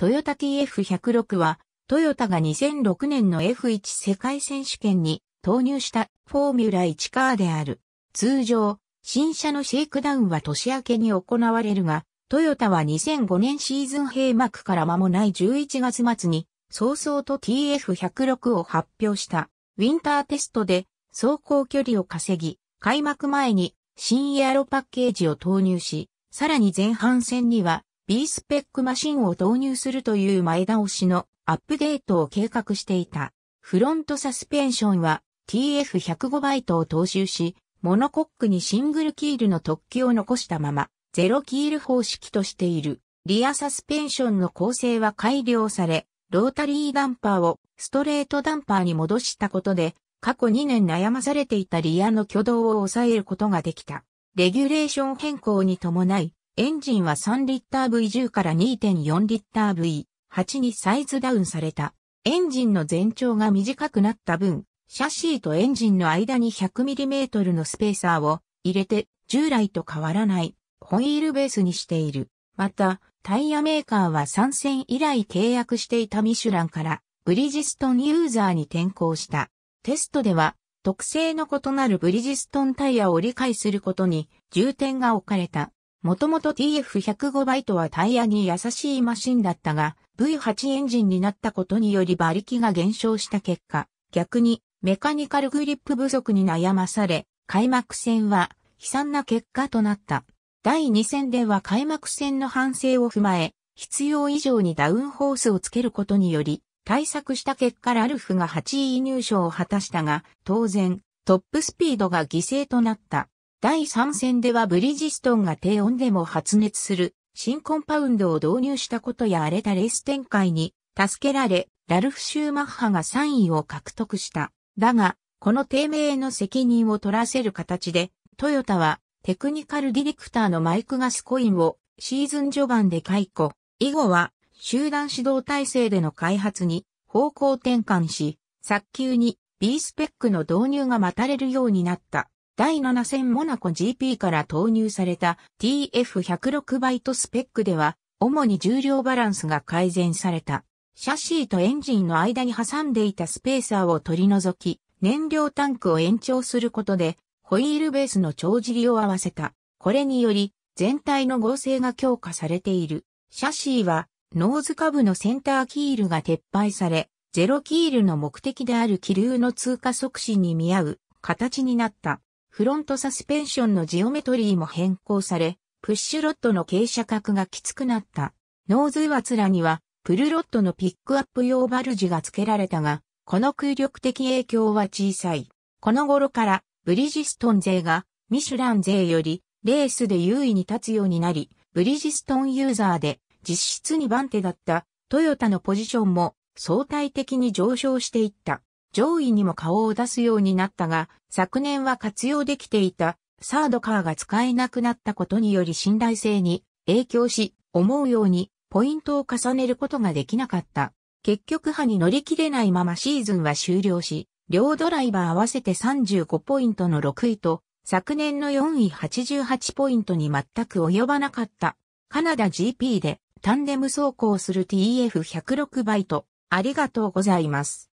トヨタ TF106 は、トヨタが2006年の F1 世界選手権に投入したフォーミュラ1カーである。通常、新車のシェイクダウンは年明けに行われるが、トヨタは2005年シーズン閉幕から間もない11月末に、早々と TF106 を発表した。ウィンターテストで走行距離を稼ぎ、開幕前に新エアロパッケージを投入し、さらに前半戦には B スペックマシンを導入するという前倒しのアップデートを計画していた。フロントサスペンションは TF105 バイトを踏襲し、モノコックにシングルキールの突起を残したまま、ゼロキール方式としている。リアサスペンションの構成は改良され、ロータリーダンパーをストレートダンパーに戻したことで、過去2年悩まされていたリアの挙動を抑えることができた。レギュレーション変更に伴い、エンジンは3リッター V10 から2.4リッター V8 にサイズダウンされた。エンジンの全長が短くなった分、シャシーとエンジンの間に 100mm のスペーサーを入れて従来と変わらないホイールベースにしている。また、タイヤメーカーは参戦以来契約していたミシュランからブリジストンユーザーに転向した。テストでは特性の異なるブリジストンタイヤを理解することに重点が置かれた。もともと TF105 バイトはタイヤに優しいマシンだったが、V8 エンジンになったことにより馬力が減少した結果、逆にメカニカルグリップ不足に悩まされ、開幕戦は悲惨な結果となった。第2戦では開幕戦の反省を踏まえ、必要以上にダウンホースをつけることにより、対策した結果ラルフが8位入賞を果たしたが、当然、トップスピードが犠牲となった。第3戦ではブリヂストンが低温でも発熱する新コンパウンドを導入したことや荒れたレース展開に助けられ、ラルフ・シューマッハが3位を獲得した。だが、この低迷への責任を取らせる形で、トヨタはテクニカルディレクターのマイク・ガスコインをシーズン序盤で解雇。以後は集団指導体制での開発に方向転換し、早急に B スペックの導入が待たれるようになった。第7戦モナコ GP から投入された TF106 バイトスペックでは、主に重量バランスが改善された。シャシーとエンジンの間に挟んでいたスペーサーを取り除き、燃料タンクを延長することで、ホイールベースの帳尻を合わせた。これにより、全体の合成が強化されている。シャシーは、ノーズ下部のセンターキールが撤廃され、ゼロキールの目的である気流の通過促進に見合う形になった。フロントサスペンションのジオメトリーも変更され、プッシュロッドの傾斜角がきつくなった。ノーズ上面には、プルロッドのピックアップ用バルジが付けられたが、この空力的影響は小さい。この頃から、ブリヂストン勢が、ミシュラン勢より、レースで優位に立つようになり、ブリヂストンユーザーで、実質2番手だった、トヨタのポジションも、相対的に上昇していった。上位にも顔を出すようになったが、昨年は活用できていたサードカーが使えなくなったことにより信頼性に影響し、思うようにポイントを重ねることができなかった。結局派に乗り切れないままシーズンは終了し、両ドライバー合わせて35ポイントの6位と、昨年の4位88ポイントに全く及ばなかった。カナダ GP でタンデム走行する TF106 バイト、ありがとうございます。